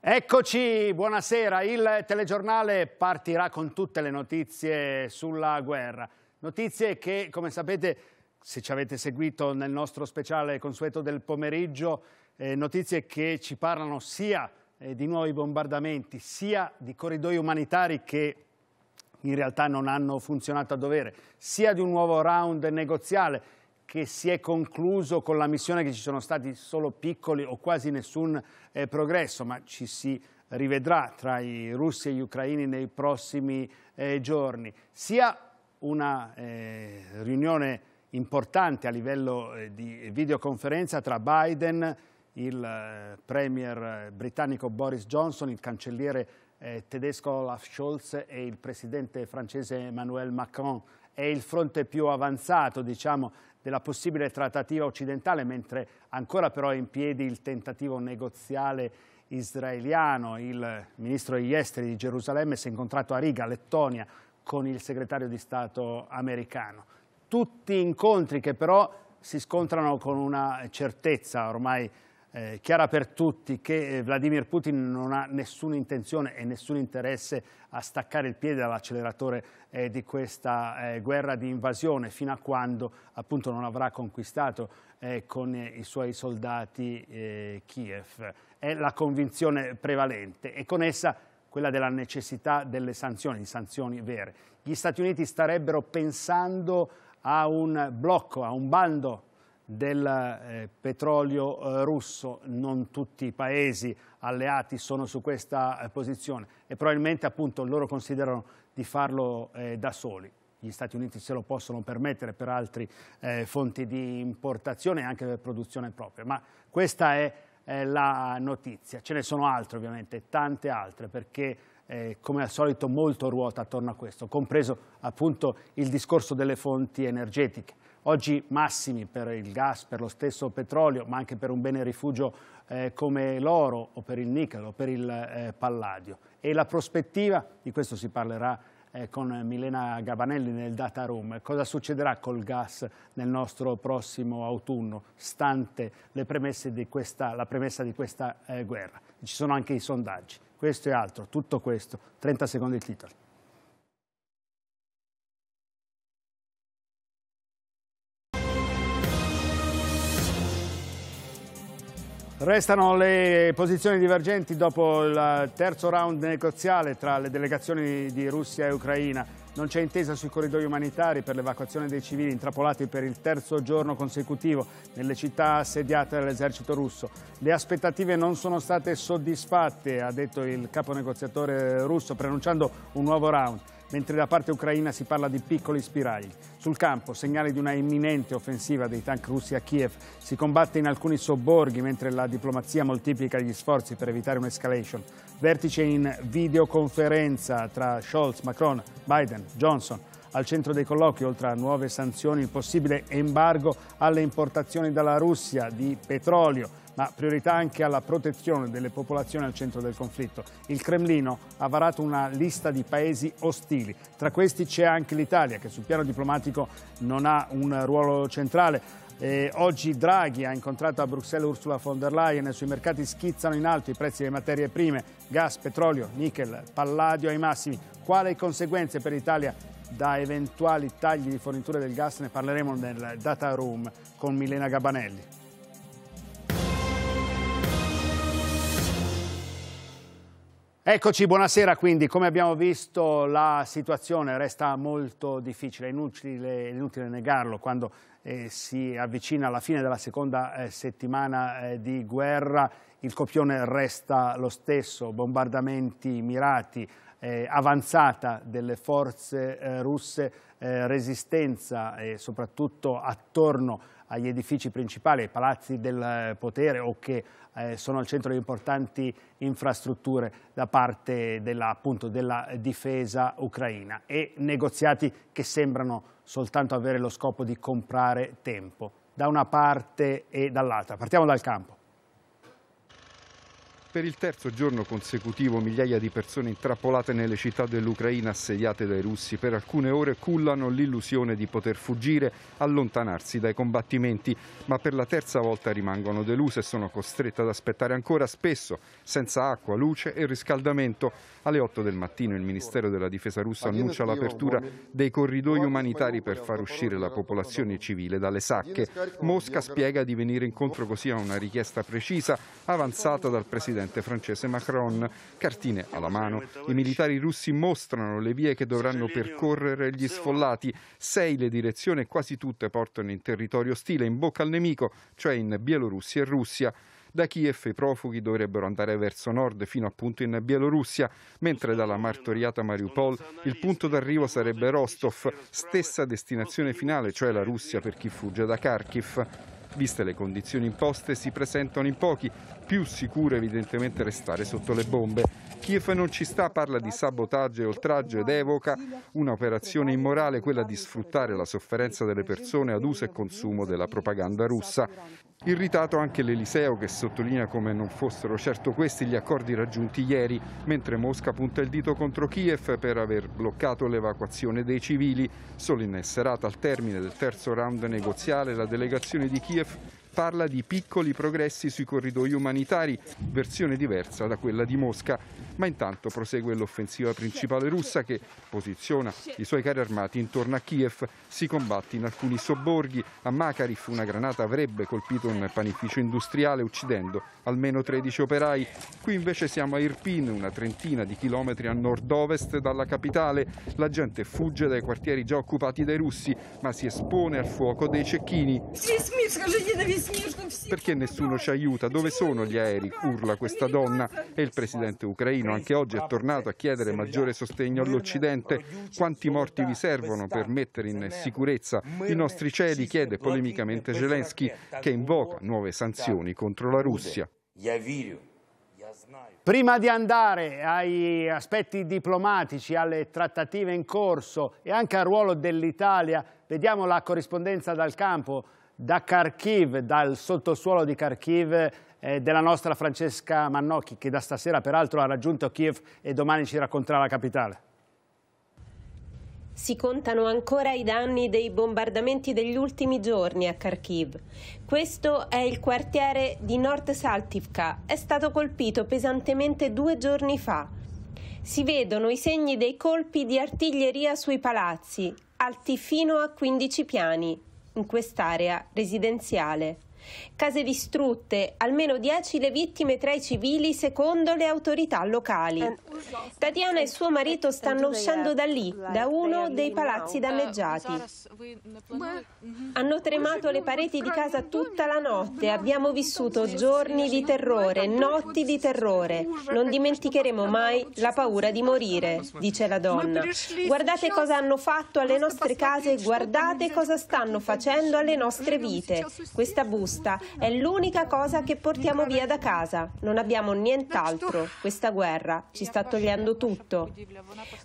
Eccoci, buonasera. Il telegiornale partirà con tutte le notizie sulla guerra. Notizie che, come sapete, se ci avete seguito nel nostro speciale consueto del pomeriggio, eh, notizie che ci parlano sia eh, di nuovi bombardamenti, sia di corridoi umanitari che in realtà non hanno funzionato a dovere, sia di un nuovo round negoziale che si è concluso con la missione che ci sono stati solo piccoli o quasi nessun eh, progresso, ma ci si rivedrà tra i russi e gli ucraini nei prossimi eh, giorni, sia una eh, riunione importante a livello eh, di videoconferenza tra Biden, il eh, premier britannico Boris Johnson, il cancelliere eh, tedesco Olaf Scholz e il presidente francese Emmanuel Macron. È il fronte più avanzato, diciamo, della possibile trattativa occidentale, mentre ancora però è in piedi il tentativo negoziale israeliano. Il ministro degli esteri di Gerusalemme si è incontrato a Riga, Lettonia, con il segretario di Stato americano. Tutti incontri che però si scontrano con una certezza ormai eh, chiara per tutti che eh, Vladimir Putin non ha nessuna intenzione e nessun interesse a staccare il piede dall'acceleratore eh, di questa eh, guerra di invasione fino a quando appunto non avrà conquistato eh, con eh, i suoi soldati Kiev. È la convinzione prevalente e con essa quella della necessità delle sanzioni, di sanzioni vere. Gli Stati Uniti starebbero pensando a un blocco, a un bando del eh, petrolio eh, russo, non tutti i paesi alleati sono su questa eh, posizione e probabilmente appunto loro considerano di farlo da soli gli Stati Uniti se lo possono permettere per altre eh, fonti di importazione e anche per produzione propria, ma questa è eh, la notizia. Ce ne sono altre ovviamente, tante altre, perché eh, come al solito molto ruota attorno a questo, compreso appunto il discorso delle fonti energetiche. Oggi massimi per il gas, per lo stesso petrolio, ma anche per un bene rifugio eh, come l'oro o per il nickel o per il eh, palladio. E la prospettiva, di questo si parlerà eh, con Milena Gabanelli nel Data Room, cosa succederà col gas nel nostro prossimo autunno, stante questa, la premessa di questa eh, guerra. Ci sono anche i sondaggi, questo e altro, tutto questo. 30 secondi il titolo. Restano le posizioni divergenti dopo il terzo round negoziale tra le delegazioni di Russia e Ucraina. Non c'è intesa sui corridoi umanitari per l'evacuazione dei civili intrappolati per il terzo giorno consecutivo nelle città assediate dall'esercito russo. Le aspettative non sono state soddisfatte, ha detto il capo negoziatore russo, pronunciando un nuovo round mentre da parte ucraina si parla di piccoli spiragli. Sul campo, segnale di una imminente offensiva dei tank russi a Kiev. Si combatte in alcuni sobborghi, mentre la diplomazia moltiplica gli sforzi per evitare un'escalation. Vertice in videoconferenza tra Scholz, Macron, Biden, Johnson. Al centro dei colloqui, oltre a nuove sanzioni, il possibile embargo alle importazioni dalla Russia di petrolio ma priorità anche alla protezione delle popolazioni al centro del conflitto. Il Cremlino ha varato una lista di paesi ostili, tra questi c'è anche l'Italia che sul piano diplomatico non ha un ruolo centrale. E oggi Draghi ha incontrato a Bruxelles Ursula von der Leyen e sui mercati schizzano in alto i prezzi delle materie prime, gas, petrolio, nickel, palladio ai massimi. Quali conseguenze per l'Italia da eventuali tagli di fornitura del gas ne parleremo nel data room con Milena Gabanelli. Eccoci, buonasera quindi, come abbiamo visto la situazione resta molto difficile, è inutile, inutile negarlo quando eh, si avvicina alla fine della seconda eh, settimana eh, di guerra, il copione resta lo stesso, bombardamenti mirati, eh, avanzata delle forze eh, russe eh, resistenza e soprattutto attorno agli edifici principali, ai palazzi del eh, potere o che eh, sono al centro di importanti infrastrutture da parte della, appunto, della difesa ucraina e negoziati che sembrano soltanto avere lo scopo di comprare tempo da una parte e dall'altra. Partiamo dal campo. Per il terzo giorno consecutivo migliaia di persone intrappolate nelle città dell'Ucraina assediate dai russi per alcune ore cullano l'illusione di poter fuggire, allontanarsi dai combattimenti, ma per la terza volta rimangono deluse e sono costrette ad aspettare ancora spesso, senza acqua, luce e riscaldamento. Alle 8 del mattino il Ministero della Difesa russo annuncia l'apertura dei corridoi umanitari per far uscire la popolazione civile dalle sacche. Mosca spiega di venire incontro così a una richiesta precisa avanzata dal Presidente presidente francese Macron. Cartine alla mano, i militari russi mostrano le vie che dovranno percorrere gli sfollati. Sei le direzioni, quasi tutte portano in territorio ostile, in bocca al nemico, cioè in Bielorussia e Russia. Da Kiev i profughi dovrebbero andare verso nord fino appunto in Bielorussia, mentre dalla martoriata Mariupol il punto d'arrivo sarebbe Rostov, stessa destinazione finale, cioè la Russia per chi fugge da Kharkiv. Viste le condizioni imposte si presentano in pochi, più sicuro evidentemente restare sotto le bombe. Kiev non ci sta, parla di sabotaggio e oltraggio ed evoca un'operazione immorale, quella di sfruttare la sofferenza delle persone ad uso e consumo della propaganda russa. Irritato anche l'Eliseo che sottolinea come non fossero certo questi gli accordi raggiunti ieri, mentre Mosca punta il dito contro Kiev per aver bloccato l'evacuazione dei civili. Solo in serata al termine del terzo round negoziale la delegazione di Kiev parla di piccoli progressi sui corridoi umanitari, versione diversa da quella di Mosca. Ma intanto prosegue l'offensiva principale russa che posiziona i suoi carri armati intorno a Kiev, si combatte in alcuni sobborghi. A Makarif una granata avrebbe colpito un panificio industriale uccidendo almeno 13 operai. Qui invece siamo a Irpin, una trentina di chilometri a nord-ovest dalla capitale. La gente fugge dai quartieri già occupati dai russi, ma si espone al fuoco dei cecchini. Perché nessuno ci aiuta? Dove sono gli aerei? Urla questa donna. E il presidente ucraino anche oggi è tornato a chiedere maggiore sostegno all'Occidente. Quanti morti vi servono per mettere in sicurezza i nostri cieli? chiede polemicamente Zelensky, che invoca nuove sanzioni contro la Russia. Prima di andare agli aspetti diplomatici, alle trattative in corso e anche al ruolo dell'Italia, vediamo la corrispondenza dal campo da Kharkiv, dal sottosuolo di Kharkiv, eh, della nostra Francesca Mannocchi, che da stasera peraltro ha raggiunto Kiev e domani ci racconterà la capitale. Si contano ancora i danni dei bombardamenti degli ultimi giorni a Kharkiv. Questo è il quartiere di Nord Saltivka, è stato colpito pesantemente due giorni fa. Si vedono i segni dei colpi di artiglieria sui palazzi, alti fino a 15 piani in quest'area residenziale. Case distrutte, almeno 10 le vittime tra i civili secondo le autorità locali. Eh, Tatiana e suo marito stanno uscendo da lì, da uno dei palazzi eh, danneggiati. Mhm. Hanno tremato le pareti di casa tutta la notte, abbiamo vissuto giorni di terrore, notti di terrore. Non dimenticheremo mai la paura di morire, dice la donna. Guardate cosa hanno fatto alle nostre case, guardate cosa stanno facendo alle nostre vite. Questa busta giusta, è l'unica cosa che portiamo via da casa, non abbiamo nient'altro, questa guerra ci sta togliendo tutto.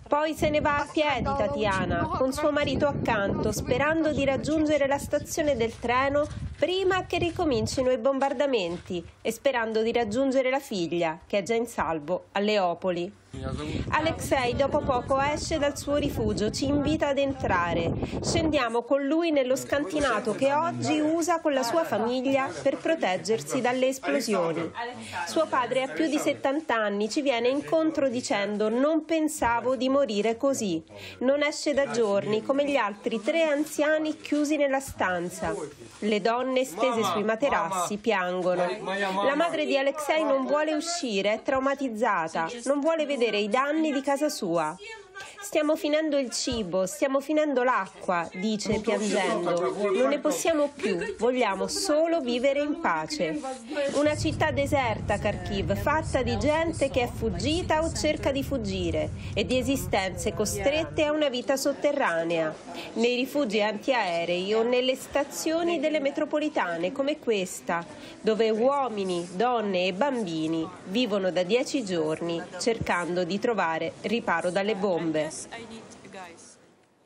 Poi se ne va a piedi Tatiana, con suo marito accanto, sperando di raggiungere la stazione del treno prima che ricomincino i bombardamenti e sperando di raggiungere la figlia, che è già in salvo, a Leopoli. Alexei dopo poco esce dal suo rifugio, ci invita ad entrare. Scendiamo con lui nello scantinato che oggi usa con la sua famiglia per proteggersi dalle esplosioni. Suo padre ha più di 70 anni, ci viene incontro dicendo non pensavo di morire così. Non esce da giorni come gli altri tre anziani chiusi nella stanza. Le donne stese sui materassi piangono. La madre di Alexei non vuole uscire, è traumatizzata, non vuole vedere avere i danni di casa sua. Stiamo finendo il cibo, stiamo finendo l'acqua, dice piangendo. Non ne ecco. possiamo più, vogliamo solo vivere in pace. Una città deserta, Kharkiv, fatta di gente che è fuggita o cerca di fuggire e di esistenze costrette a una vita sotterranea, nei rifugi antiaerei o nelle stazioni delle metropolitane come questa, dove uomini, donne e bambini vivono da dieci giorni cercando di trovare riparo dalle bombe bombe.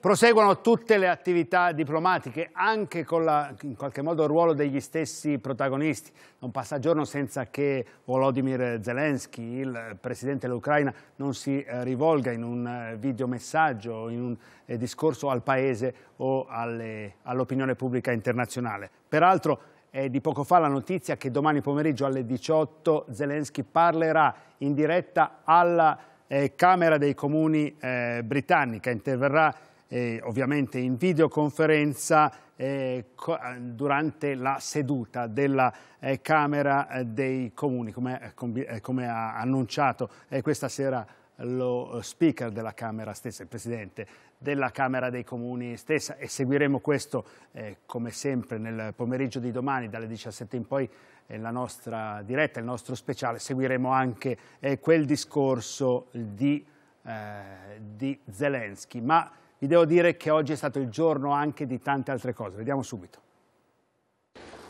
Proseguono tutte le attività diplomatiche, anche con la, in qualche modo il ruolo degli stessi protagonisti. Non passa giorno senza che Volodymyr Zelensky, il presidente dell'Ucraina, non si eh, rivolga in un eh, videomessaggio, in un eh, discorso al paese o all'opinione all pubblica internazionale. Peraltro è di poco fa la notizia che domani pomeriggio alle 18 Zelensky parlerà in diretta alla eh, Camera dei Comuni eh, britannica. Interverrà eh, ovviamente in videoconferenza eh, co eh, durante la seduta della eh, Camera dei Comuni, come, com come ha annunciato questa sera lo speaker della Camera stessa, il Presidente della Camera dei Comuni stessa e seguiremo questo eh, come sempre nel pomeriggio di domani dalle 17 in poi la nostra diretta, il nostro speciale, seguiremo anche eh, quel discorso di, eh, di Zelensky. Ma vi devo dire che oggi è stato il giorno anche di tante altre cose. Vediamo subito.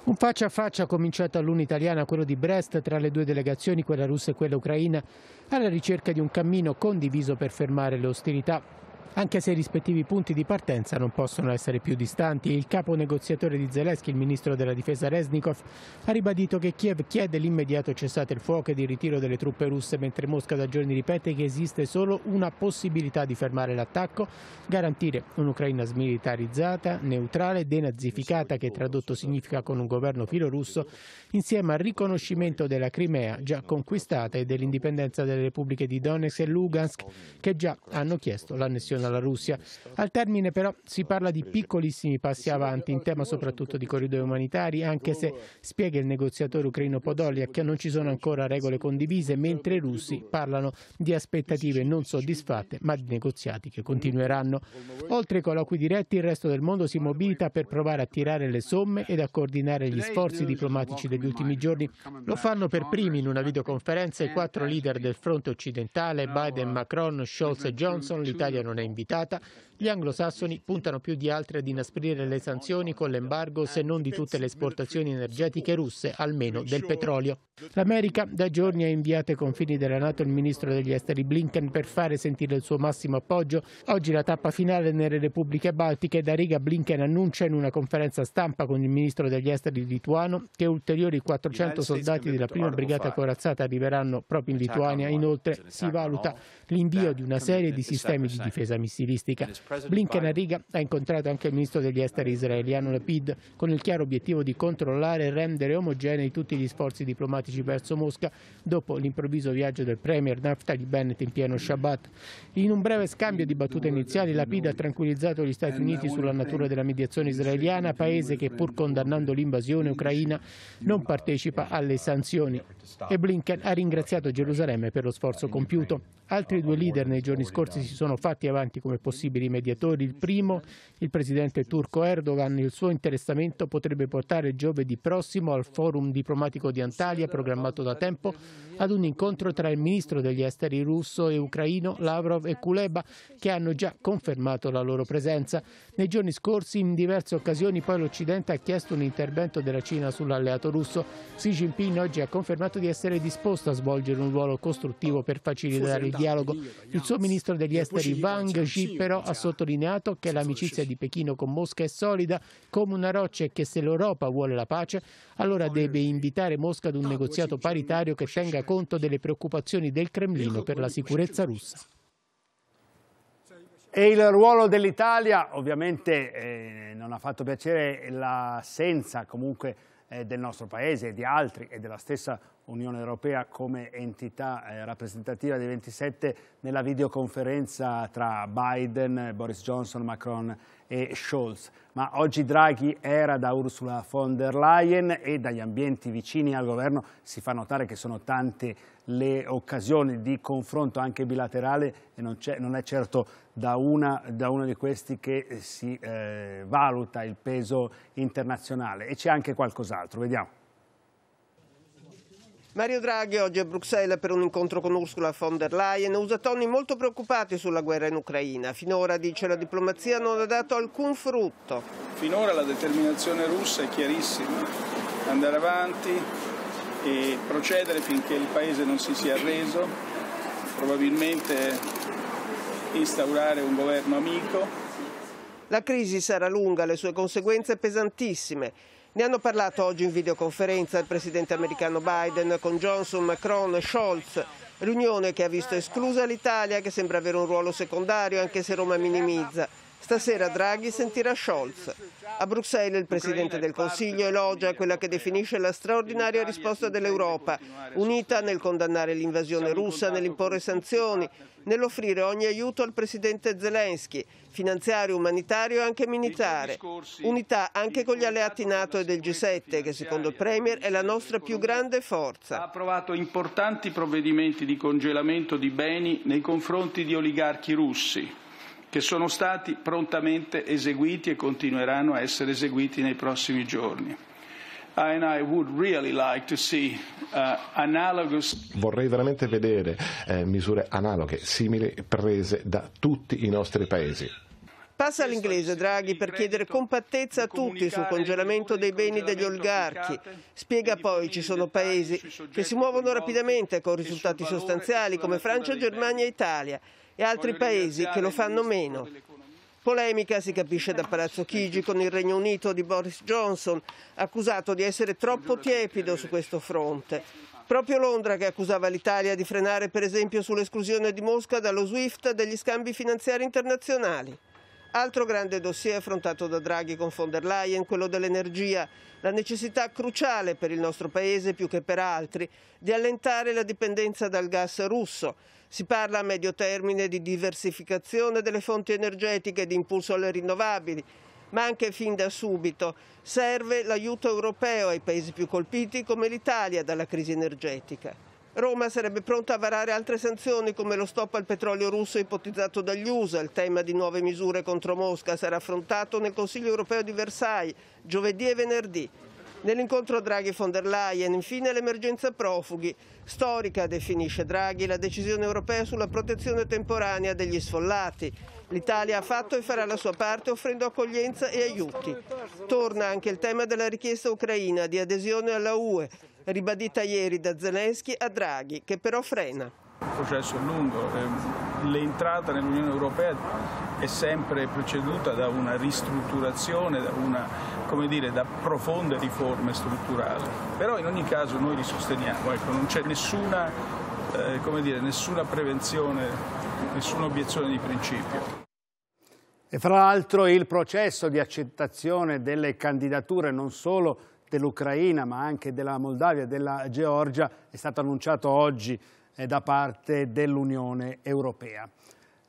Un faccia a faccia cominciato all'una italiana, quello di Brest, tra le due delegazioni, quella russa e quella ucraina, alla ricerca di un cammino condiviso per fermare le ostilità anche se i rispettivi punti di partenza non possono essere più distanti. Il capo negoziatore di Zelensky, il ministro della difesa Resnikov, ha ribadito che Kiev chiede l'immediato cessate il fuoco e il ritiro delle truppe russe, mentre Mosca da giorni ripete che esiste solo una possibilità di fermare l'attacco, garantire un'Ucraina smilitarizzata, neutrale, denazificata, che tradotto significa con un governo filorusso, insieme al riconoscimento della Crimea già conquistata e dell'indipendenza delle repubbliche di Donetsk e Lugansk che già hanno chiesto l'annessione dalla Russia. Al termine però si parla di piccolissimi passi avanti in tema soprattutto di corridoi umanitari, anche se spiega il negoziatore ucraino Podolia che non ci sono ancora regole condivise, mentre i russi parlano di aspettative non soddisfatte ma di negoziati che continueranno. Oltre ai colloqui diretti il resto del mondo si mobilita per provare a tirare le somme ed a coordinare gli sforzi diplomatici degli ultimi giorni. Lo fanno per primi in una videoconferenza i quattro leader del fronte occidentale, Biden, Macron, Scholz e Johnson, l'Italia non è invitata gli anglosassoni puntano più di altri ad inasprire le sanzioni con l'embargo se non di tutte le esportazioni energetiche russe, almeno del petrolio. L'America da giorni ha inviato ai confini della Nato il ministro degli esteri Blinken per fare sentire il suo massimo appoggio. Oggi la tappa finale nelle repubbliche baltiche da riga Blinken annuncia in una conferenza stampa con il ministro degli esteri lituano che ulteriori 400 soldati della prima brigata corazzata arriveranno proprio in Lituania. Inoltre si valuta l'invio di una serie di sistemi di difesa missilistica. Blinken a Riga ha incontrato anche il ministro degli esteri israeliano Lapid con il chiaro obiettivo di controllare e rendere omogenei tutti gli sforzi diplomatici verso Mosca dopo l'improvviso viaggio del premier Naftali Bennett in pieno Shabbat. In un breve scambio di battute iniziali Lapid ha tranquillizzato gli Stati Uniti sulla natura della mediazione israeliana, paese che pur condannando l'invasione ucraina non partecipa alle sanzioni e Blinken ha ringraziato Gerusalemme per lo sforzo compiuto. Altri due leader nei giorni scorsi si sono fatti avanti come possibili mediatori mediatori. Il primo, il presidente turco Erdogan, il suo interessamento potrebbe portare giovedì prossimo al forum diplomatico di Antalya, programmato da tempo, ad un incontro tra il ministro degli esteri russo e ucraino Lavrov e Kuleba, che hanno già confermato la loro presenza. Nei giorni scorsi, in diverse occasioni, poi l'Occidente ha chiesto un intervento della Cina sull'alleato russo. Xi Jinping oggi ha confermato di essere disposto a svolgere un ruolo costruttivo per facilitare il dialogo. Il suo ministro degli esteri Wang Ji però ha sostenuto sottolineato che l'amicizia di Pechino con Mosca è solida come una roccia e che se l'Europa vuole la pace, allora deve invitare Mosca ad un negoziato paritario che tenga conto delle preoccupazioni del Cremlino ecco per la sicurezza russa. E il ruolo dell'Italia ovviamente eh, non ha fatto piacere l'assenza comunque eh, del nostro Paese e di altri e della stessa Unione Europea come entità eh, rappresentativa dei 27 nella videoconferenza tra Biden, Boris Johnson, Macron e Scholz. Ma oggi Draghi era da Ursula von der Leyen e dagli ambienti vicini al governo si fa notare che sono tante le occasioni di confronto anche bilaterale e non, è, non è certo da, una, da, uno di questi che si eh, valuta il peso internazionale. E c'è anche qualcos'altro, vediamo. Mario Draghi oggi a Bruxelles per un incontro con Ursula von der Leyen usa toni molto preoccupati sulla guerra in Ucraina. Finora, dice, la diplomazia non ha dato alcun frutto. Finora la determinazione russa è chiarissima, andare avanti e procedere finché il paese non si sia arreso, probabilmente instaurare un governo amico. La crisi sarà lunga, le sue conseguenze pesantissime. Ne hanno parlato oggi in videoconferenza il presidente americano Biden con Johnson, Macron e Scholz. Riunione che ha visto esclusa l'Italia, che sembra avere un ruolo secondario anche se Roma minimizza. Stasera Draghi sentirà Scholz. A Bruxelles il Presidente del Consiglio elogia quella che definisce la straordinaria risposta dell'Europa, unita nel condannare l'invasione russa, nell'imporre sanzioni, nell'offrire ogni aiuto al Presidente Zelensky, finanziario, umanitario e anche militare. Unità anche con gli alleati NATO e del G7, che secondo il Premier è la nostra più grande forza. Ha approvato importanti provvedimenti di congelamento di beni nei confronti di oligarchi russi che sono stati prontamente eseguiti e continueranno a essere eseguiti nei prossimi giorni. Really like see, uh, analogous... Vorrei veramente vedere eh, misure analoghe, simili, prese da tutti i nostri paesi. Passa all'inglese Draghi per chiedere compattezza a tutti sul congelamento dei beni degli oligarchi. Spiega poi ci sono paesi che si muovono rapidamente con risultati sostanziali come Francia, Germania e Italia e altri paesi che lo fanno meno. Polemica si capisce da Palazzo Chigi con il Regno Unito di Boris Johnson, accusato di essere troppo tiepido su questo fronte. Proprio Londra che accusava l'Italia di frenare per esempio sull'esclusione di Mosca dallo SWIFT degli scambi finanziari internazionali. Altro grande dossier affrontato da Draghi con von der Leyen, quello dell'energia, la necessità cruciale per il nostro Paese più che per altri di allentare la dipendenza dal gas russo. Si parla a medio termine di diversificazione delle fonti energetiche e di impulso alle rinnovabili, ma anche fin da subito serve l'aiuto europeo ai paesi più colpiti come l'Italia dalla crisi energetica. Roma sarebbe pronta a varare altre sanzioni come lo stop al petrolio russo ipotizzato dagli USA. Il tema di nuove misure contro Mosca sarà affrontato nel Consiglio europeo di Versailles giovedì e venerdì. Nell'incontro Draghi-von der Leyen, infine l'emergenza profughi. Storica, definisce Draghi, la decisione europea sulla protezione temporanea degli sfollati. L'Italia ha fatto e farà la sua parte offrendo accoglienza e aiuti. Torna anche il tema della richiesta ucraina di adesione alla UE, ribadita ieri da Zelensky a Draghi, che però frena. Il processo è lungo, ehm, l'entrata nell'Unione Europea è sempre preceduta da una ristrutturazione, da, una, dire, da profonde riforme strutturali. Però in ogni caso noi li sosteniamo, ecco, non c'è nessuna, eh, dire, nessuna prevenzione, nessuna obiezione di principio. E fra l'altro il processo di accettazione delle candidature non solo dell'Ucraina, ma anche della Moldavia e della Georgia, è stato annunciato oggi eh, da parte dell'Unione Europea.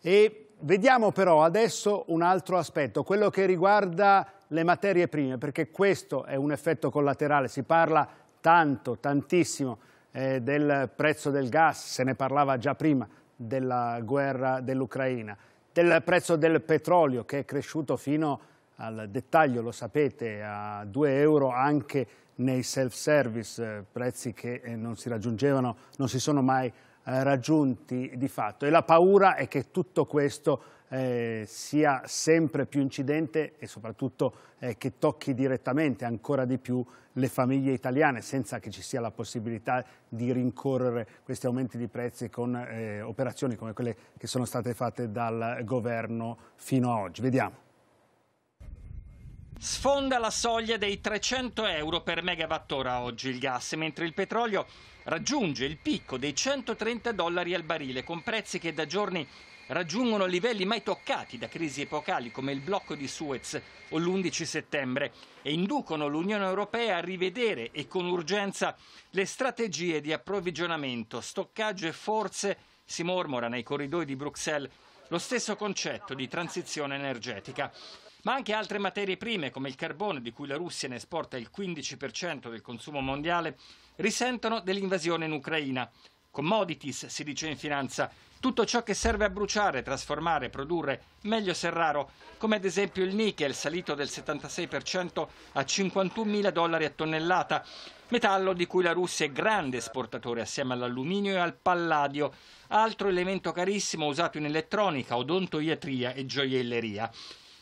E vediamo però adesso un altro aspetto, quello che riguarda le materie prime, perché questo è un effetto collaterale, si parla tanto, tantissimo eh, del prezzo del gas, se ne parlava già prima della guerra dell'Ucraina, del prezzo del petrolio che è cresciuto fino a al dettaglio, lo sapete, a 2 euro anche nei self-service, eh, prezzi che eh, non si raggiungevano, non si sono mai eh, raggiunti di fatto. E la paura è che tutto questo eh, sia sempre più incidente e soprattutto eh, che tocchi direttamente ancora di più le famiglie italiane senza che ci sia la possibilità di rincorrere questi aumenti di prezzi con eh, operazioni come quelle che sono state fatte dal governo fino ad oggi. Vediamo. Sfonda la soglia dei 300 euro per megawattora oggi il gas, mentre il petrolio raggiunge il picco dei 130 dollari al barile, con prezzi che da giorni raggiungono livelli mai toccati da crisi epocali come il blocco di Suez o l'11 settembre e inducono l'Unione Europea a rivedere e con urgenza le strategie di approvvigionamento, stoccaggio e forse, si mormora nei corridoi di Bruxelles, lo stesso concetto di transizione energetica ma anche altre materie prime come il carbone, di cui la Russia ne esporta il 15% del consumo mondiale, risentono dell'invasione in Ucraina. Commodities, si dice in finanza, tutto ciò che serve a bruciare, trasformare, produrre, meglio se raro, come ad esempio il nickel salito del 76% a 51.000 dollari a tonnellata, metallo di cui la Russia è grande esportatore assieme all'alluminio e al palladio, altro elemento carissimo usato in elettronica, odontoiatria e gioielleria.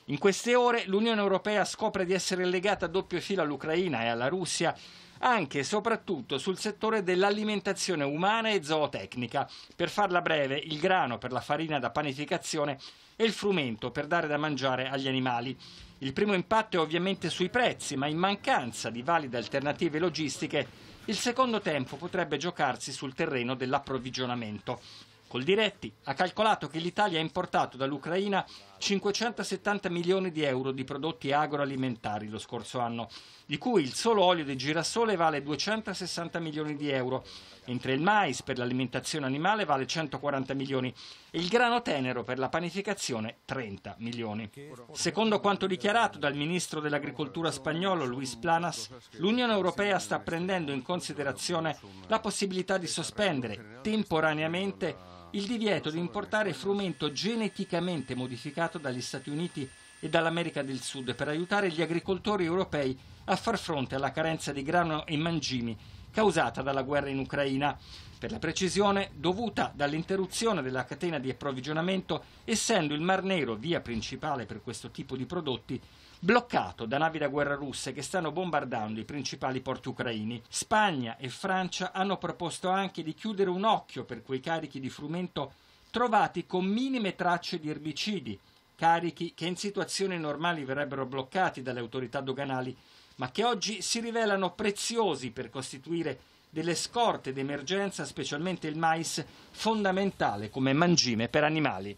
In queste ore l'Unione Europea scopre di essere legata a doppio filo all'Ucraina e alla Russia anche e soprattutto sul settore dell'alimentazione umana e zootecnica. Per farla breve, il grano per la farina da panificazione e il frumento per dare da mangiare agli animali. Il primo impatto è ovviamente sui prezzi, ma in mancanza di valide alternative logistiche, il secondo tempo potrebbe giocarsi sul terreno dell'approvvigionamento. Coldiretti ha calcolato che l'Italia ha importato dall'Ucraina 570 milioni di euro di prodotti agroalimentari lo scorso anno, di cui il solo olio di girasole vale 260 milioni di euro, mentre il mais per l'alimentazione animale vale 140 milioni e il grano tenero per la panificazione 30 milioni. Secondo quanto dichiarato dal ministro dell'agricoltura spagnolo Luis Planas, l'Unione Europea sta prendendo in considerazione la possibilità di sospendere temporaneamente il divieto di importare frumento geneticamente modificato dagli Stati Uniti e dall'America del Sud per aiutare gli agricoltori europei a far fronte alla carenza di grano e mangimi causata dalla guerra in Ucraina, per la precisione dovuta dall'interruzione della catena di approvvigionamento, essendo il Mar Nero via principale per questo tipo di prodotti bloccato da navi da guerra russe che stanno bombardando i principali porti ucraini. Spagna e Francia hanno proposto anche di chiudere un occhio per quei carichi di frumento trovati con minime tracce di erbicidi, carichi che in situazioni normali verrebbero bloccati dalle autorità doganali, ma che oggi si rivelano preziosi per costituire delle scorte d'emergenza, specialmente il mais, fondamentale come mangime per animali.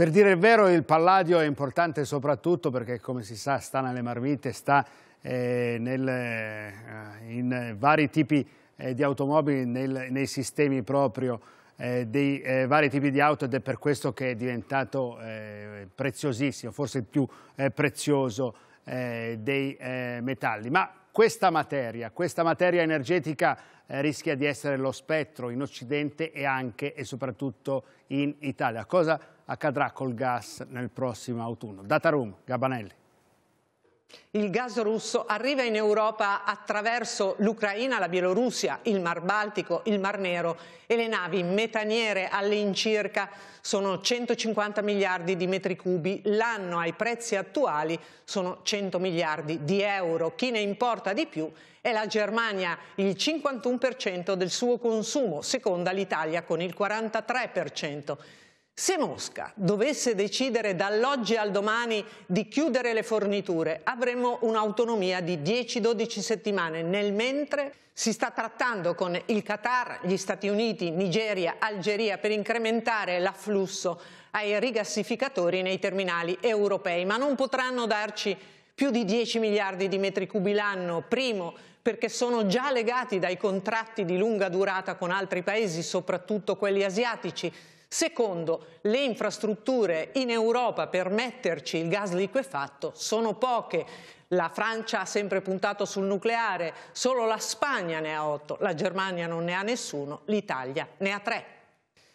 Per dire il vero il palladio è importante soprattutto perché come si sa sta nelle marmite, sta eh, nel, eh, in vari tipi eh, di automobili, nel, nei sistemi proprio eh, dei eh, vari tipi di auto ed è per questo che è diventato eh, preziosissimo, forse il più prezioso dei metalli. Ma questa materia, questa materia energetica rischia di essere lo spettro in Occidente e anche e soprattutto in Italia. Cosa accadrà col gas nel prossimo autunno. Datarum, Gabanelli. Il gas russo arriva in Europa attraverso l'Ucraina, la Bielorussia, il Mar Baltico, il Mar Nero e le navi metaniere all'incirca sono 150 miliardi di metri cubi l'anno, ai prezzi attuali sono 100 miliardi di euro. Chi ne importa di più è la Germania, il 51% del suo consumo, seconda l'Italia con il 43%. Se Mosca dovesse decidere dall'oggi al domani di chiudere le forniture, avremmo un'autonomia di 10-12 settimane. Nel mentre si sta trattando con il Qatar, gli Stati Uniti, Nigeria, Algeria per incrementare l'afflusso ai rigassificatori nei terminali europei, ma non potranno darci più di 10 miliardi di metri cubi l'anno, primo perché sono già legati dai contratti di lunga durata con altri paesi, soprattutto quelli asiatici, Secondo, le infrastrutture in Europa per metterci il gas liquefatto sono poche. La Francia ha sempre puntato sul nucleare, solo la Spagna ne ha otto, la Germania non ne ha nessuno, l'Italia ne ha tre.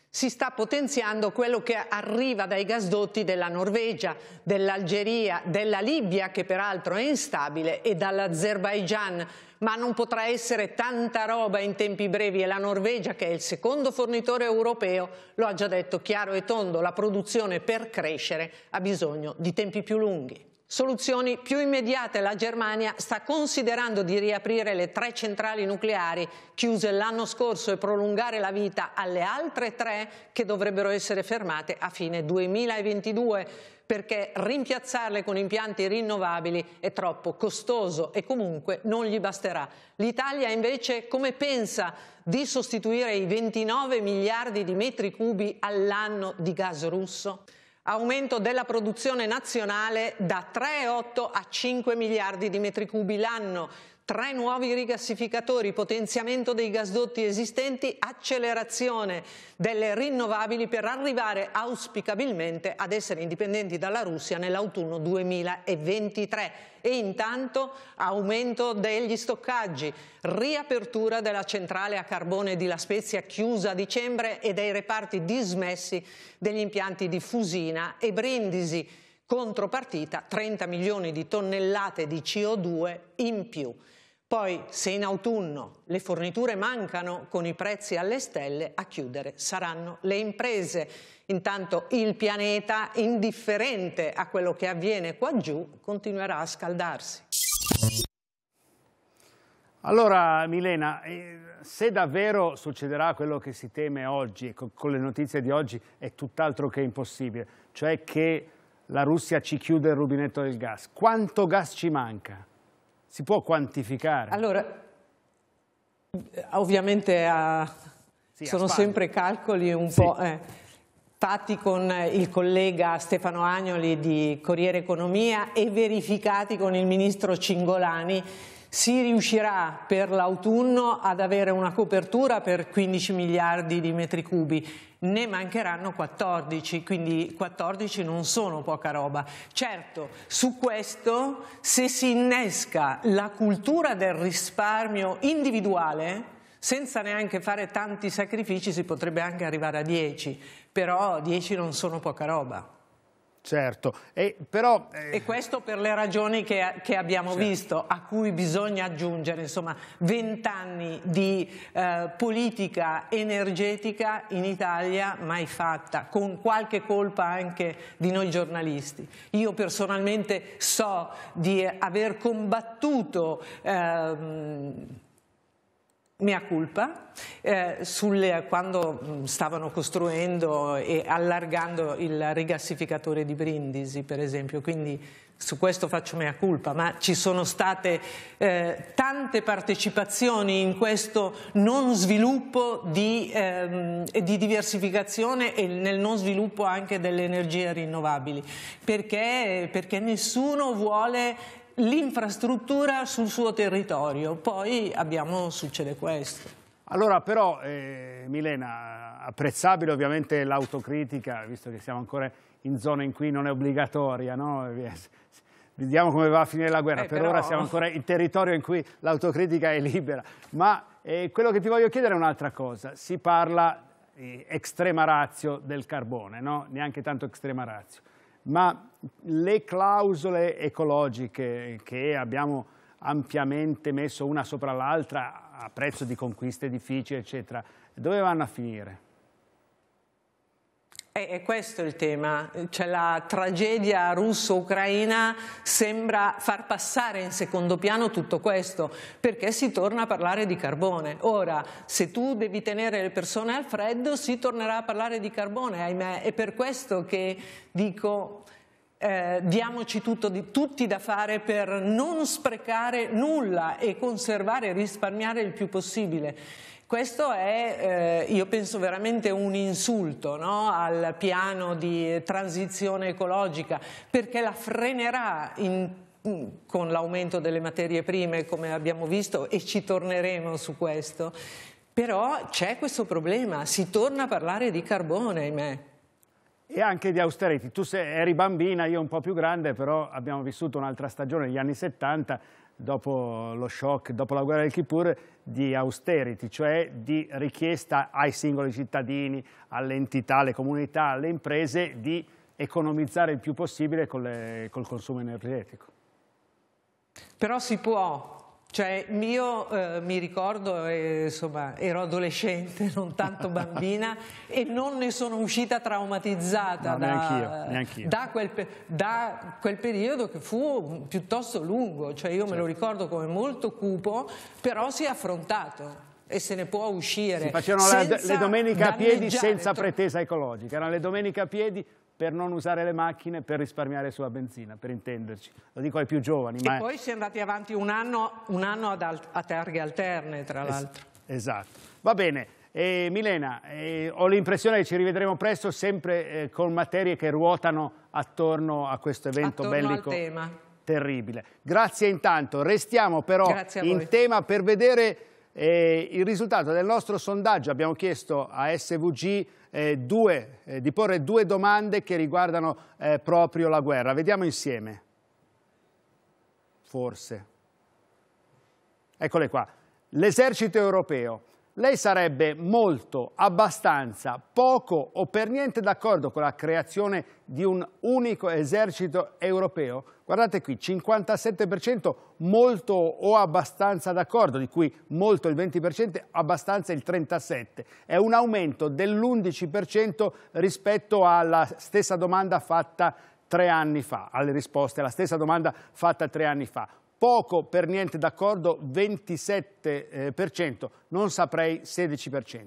Si sta potenziando quello che arriva dai gasdotti della Norvegia, dell'Algeria, della Libia, che peraltro è instabile, e dall'Azerbaigian, ma non potrà essere tanta roba in tempi brevi e la Norvegia, che è il secondo fornitore europeo, lo ha già detto chiaro e tondo, la produzione per crescere ha bisogno di tempi più lunghi. Soluzioni più immediate. La Germania sta considerando di riaprire le tre centrali nucleari chiuse l'anno scorso e prolungare la vita alle altre tre che dovrebbero essere fermate a fine 2022 perché rimpiazzarle con impianti rinnovabili è troppo costoso e comunque non gli basterà. L'Italia invece come pensa di sostituire i 29 miliardi di metri cubi all'anno di gas russo? aumento della produzione nazionale da 3,8 a 5 miliardi di metri cubi l'anno, tre nuovi rigassificatori, potenziamento dei gasdotti esistenti, accelerazione delle rinnovabili per arrivare auspicabilmente ad essere indipendenti dalla Russia nell'autunno 2023 e intanto aumento degli stoccaggi, riapertura della centrale a carbone di La Spezia chiusa a dicembre e dei reparti dismessi degli impianti di Fusina e Brindisi, contropartita 30 milioni di tonnellate di CO2 in più. Poi, se in autunno le forniture mancano con i prezzi alle stelle, a chiudere saranno le imprese. Intanto il pianeta, indifferente a quello che avviene qua giù, continuerà a scaldarsi. Allora Milena, eh, se davvero succederà quello che si teme oggi, con le notizie di oggi è tutt'altro che impossibile, cioè che la Russia ci chiude il rubinetto del gas, quanto gas ci manca? Si può quantificare? Allora, ovviamente eh, a, sì, sono sempre calcoli un sì. po'... Eh, fatti con eh, il collega Stefano Agnoli di Corriere Economia e verificati con il ministro Cingolani si riuscirà per l'autunno ad avere una copertura per 15 miliardi di metri cubi ne mancheranno 14, quindi 14 non sono poca roba. Certo, su questo se si innesca la cultura del risparmio individuale, senza neanche fare tanti sacrifici si potrebbe anche arrivare a 10, però 10 non sono poca roba. Certo, e, però, eh... e questo per le ragioni che, che abbiamo certo. visto, a cui bisogna aggiungere insomma vent'anni di eh, politica energetica in Italia mai fatta, con qualche colpa anche di noi giornalisti. Io personalmente so di aver combattuto... Ehm, mia colpa, eh, quando mm, stavano costruendo e allargando il rigassificatore di Brindisi, per esempio, quindi su questo faccio mea colpa, ma ci sono state eh, tante partecipazioni in questo non sviluppo di, ehm, di, diversificazione e nel non sviluppo anche delle energie rinnovabili, perché, perché nessuno vuole l'infrastruttura sul suo territorio. Poi abbiamo, succede questo. Allora però, eh, Milena, apprezzabile ovviamente l'autocritica, visto che siamo ancora in zone in cui non è obbligatoria, no? Eh, vediamo come va a finire la guerra, eh, per però... ora siamo ancora in territorio in cui l'autocritica è libera, ma eh, quello che ti voglio chiedere è un'altra cosa, si parla eh, estrema razio del carbone, no? neanche tanto estrema razio ma le clausole ecologiche che abbiamo ampiamente messo una sopra l'altra a prezzo di conquiste difficili, eccetera, dove vanno a finire? E questo è il tema, cioè, la tragedia russo-ucraina sembra far passare in secondo piano tutto questo, perché si torna a parlare di carbone. Ora, se tu devi tenere le persone al freddo, si tornerà a parlare di carbone, ahimè, è per questo che dico... Eh, diamoci tutto di, tutti da fare per non sprecare nulla e conservare e risparmiare il più possibile. Questo è, eh, io penso, veramente un insulto no? al piano di transizione ecologica, perché la frenerà in, mm, con l'aumento delle materie prime, come abbiamo visto, e ci torneremo su questo. Però c'è questo problema, si torna a parlare di carbone, ahimè. E anche di austerity. Tu sei, eri bambina, io un po' più grande, però abbiamo vissuto un'altra stagione negli anni 70 dopo lo shock, dopo la guerra del Kippur, di austerity, cioè di richiesta ai singoli cittadini, alle entità, alle comunità, alle imprese di economizzare il più possibile le, col consumo energetico. Però si può cioè, io eh, mi ricordo, eh, insomma, ero adolescente, non tanto bambina, e non ne sono uscita traumatizzata no, da, neanch'io, neanch'io. Da, quel, da, quel, periodo che fu piuttosto lungo. Cioè, io certo. me lo certo. ricordo come molto cupo, però si è affrontato e se ne può uscire. Si facevano le domeniche a piedi senza pretesa ecologica, erano le domeniche a piedi per non usare le macchine, per risparmiare sulla benzina, per intenderci. Lo dico ai più giovani. E poi è... si è andati avanti un anno, un anno alt... a targhe alterne, tra l'altro. esatto. Va bene. Eh, Milena, eh, ho l'impressione che ci rivedremo presto, sempre eh, con materie che ruotano attorno a questo evento attorno bellico. Al tema. Terribile. Grazie intanto. Restiamo però in tema per vedere e il risultato del nostro sondaggio, abbiamo chiesto a SVG eh, due, eh, di porre due domande che riguardano eh, proprio la guerra. Vediamo insieme. Forse. Eccole qua. L'esercito europeo lei sarebbe molto, abbastanza, poco o per niente d'accordo con la creazione di un unico esercito europeo? Guardate qui, 57% molto o abbastanza d'accordo, di cui molto il 20%, abbastanza il 37%. È un aumento dell'11% rispetto alla stessa domanda fatta tre anni fa, alle risposte alla stessa domanda fatta tre anni fa poco per niente d'accordo, 27%, eh, non saprei 16%.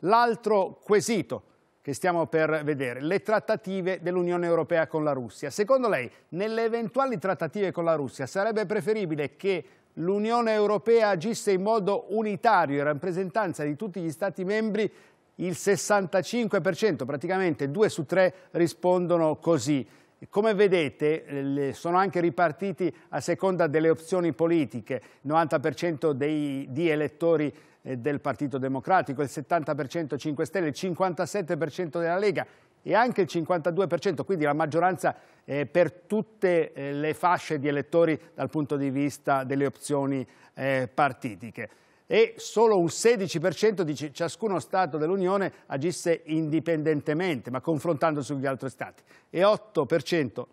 L'altro quesito che stiamo per vedere, le trattative dell'Unione Europea con la Russia. Secondo lei, nelle eventuali trattative con la Russia, sarebbe preferibile che l'Unione Europea agisse in modo unitario, in rappresentanza di tutti gli Stati membri, il 65%, praticamente due su tre rispondono così. Come vedete sono anche ripartiti a seconda delle opzioni politiche, il 90% dei, di elettori eh, del Partito Democratico, il 70% 5 Stelle, il 57% della Lega e anche il 52%, quindi la maggioranza eh, per tutte eh, le fasce di elettori dal punto di vista delle opzioni eh, partitiche e solo un 16% di ciascuno Stato dell'Unione agisse indipendentemente, ma confrontandosi sugli altri Stati, e 8%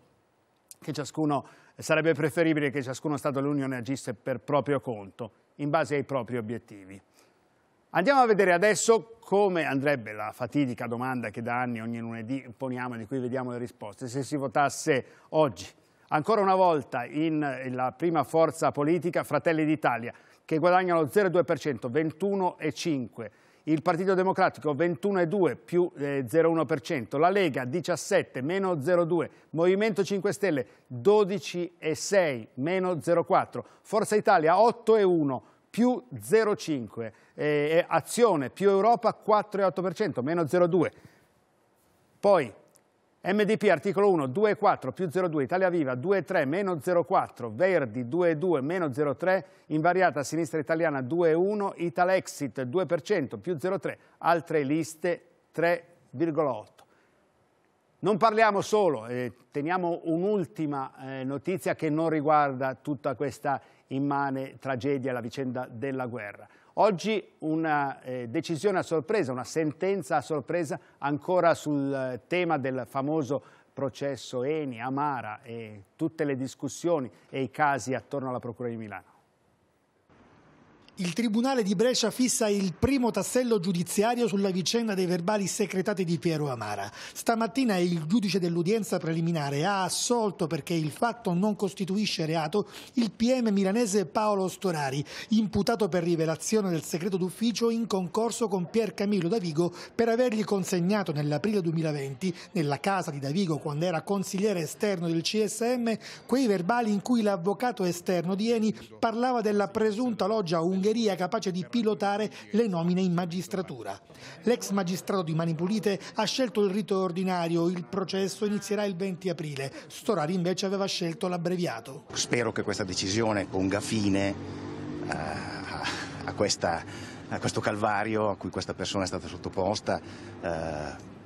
che ciascuno, sarebbe preferibile che ciascuno Stato dell'Unione agisse per proprio conto, in base ai propri obiettivi. Andiamo a vedere adesso come andrebbe la fatidica domanda che da anni ogni lunedì poniamo e di cui vediamo le risposte, se si votasse oggi. Ancora una volta in, eh, la prima forza politica Fratelli d'Italia che guadagnano 0,2%, 21,5%. Il Partito Democratico 21,2 più eh, 0,1%, la Lega 17 meno 0,2, Movimento 5 Stelle 12,6 meno 0,4, Forza Italia 8,1 più 0,5, eh, Azione più Europa 4,8%, meno 0,2. Poi MDP articolo 1 2,4 più 0,2 Italia Viva 2,3 meno 0,4 Verdi 2,2 meno 0,3 invariata sinistra italiana 2,1 Italexit 2% più 0,3 altre liste 3,8 non parliamo solo, eh, teniamo un'ultima eh, notizia che non riguarda tutta questa immane tragedia, la vicenda della guerra. Oggi una eh, decisione a sorpresa, una sentenza a sorpresa ancora sul eh, tema del famoso processo Eni, Amara e tutte le discussioni e i casi attorno alla Procura di Milano. Il Tribunale di Brescia fissa il primo tassello giudiziario sulla vicenda dei verbali secretati di Piero Amara. Stamattina il giudice dell'udienza preliminare ha assolto perché il fatto non costituisce reato il PM milanese Paolo Storari, imputato per rivelazione del segreto d'ufficio in concorso con Pier Camillo Davigo per avergli consegnato nell'aprile 2020, nella casa di Davigo quando era consigliere esterno del CSM, quei verbali in cui l'avvocato esterno di Eni parlava della presunta loggia ungherese angheria capace di pilotare le nomine in magistratura. L'ex magistrato di Mani Pulite ha scelto il rito ordinario, il processo inizierà il 20 aprile, Storari invece aveva scelto l'abbreviato. Spero che questa decisione ponga fine eh, a, questa, a questo calvario a cui questa persona è stata sottoposta. Eh,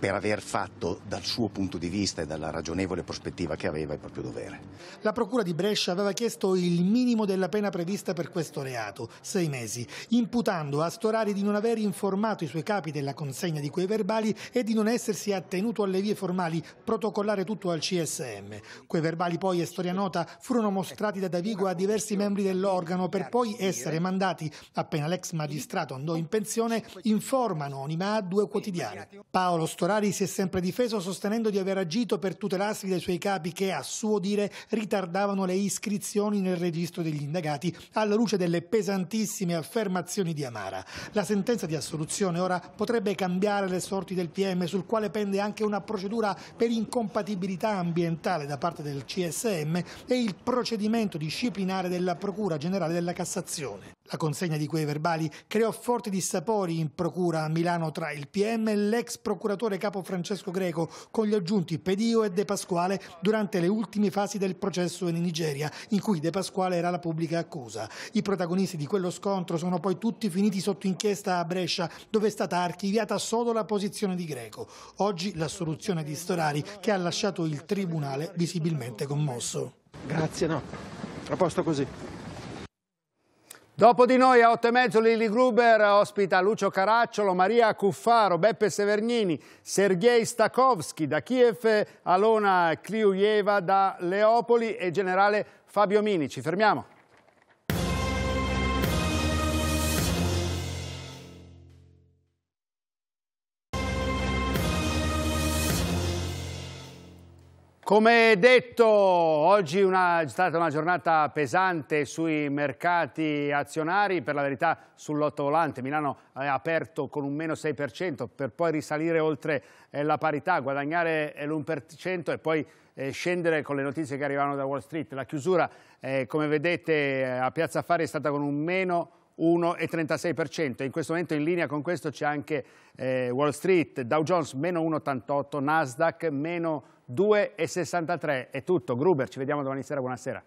per aver fatto dal suo punto di vista e dalla ragionevole prospettiva che aveva il proprio dovere. La Procura di Brescia aveva chiesto il minimo della pena prevista per questo reato, sei mesi, imputando a Storari di non aver informato i suoi capi della consegna di quei verbali e di non essersi attenuto alle vie formali, protocollare tutto al CSM. Quei verbali poi, è storia nota, furono mostrati da Davigo a diversi membri dell'organo per poi essere mandati, appena l'ex magistrato andò in pensione, in forma anonima a due quotidiani. Paolo Storari Solari si è sempre difeso sostenendo di aver agito per tutelarsi dai suoi capi che, a suo dire, ritardavano le iscrizioni nel registro degli indagati alla luce delle pesantissime affermazioni di Amara. La sentenza di assoluzione ora potrebbe cambiare le sorti del PM sul quale pende anche una procedura per incompatibilità ambientale da parte del CSM e il procedimento disciplinare della Procura Generale della Cassazione. La consegna di quei verbali creò forti dissapori in procura a Milano tra il PM e l'ex procuratore capo Francesco Greco, con gli aggiunti Pedio e De Pasquale durante le ultime fasi del processo in Nigeria, in cui De Pasquale era la pubblica accusa. I protagonisti di quello scontro sono poi tutti finiti sotto inchiesta a Brescia, dove è stata archiviata solo la posizione di Greco. Oggi l'assoluzione di Storari, che ha lasciato il Tribunale visibilmente commosso. Grazie, no. A posto così. Dopo di noi a 8 e mezzo Lili Gruber ospita Lucio Caracciolo, Maria Cuffaro, Beppe Severnini, Sergei Stakowski da Kiev, Alona Kliujeva da Leopoli e generale Fabio Mini. Ci fermiamo. Come detto, oggi una, è stata una giornata pesante sui mercati azionari, per la verità sull'otto volante. Milano ha aperto con un meno 6% per poi risalire oltre eh, la parità, guadagnare eh, l'1% e poi eh, scendere con le notizie che arrivano da Wall Street. La chiusura, come vedete, a Piazza Affari è stata con un meno 1,36%. In questo momento in linea con questo c'è anche eh, Wall Street, Dow Jones meno 1,88, Nasdaq meno 1,88. 2,63. È tutto, Gruber, ci vediamo domani sera, buonasera.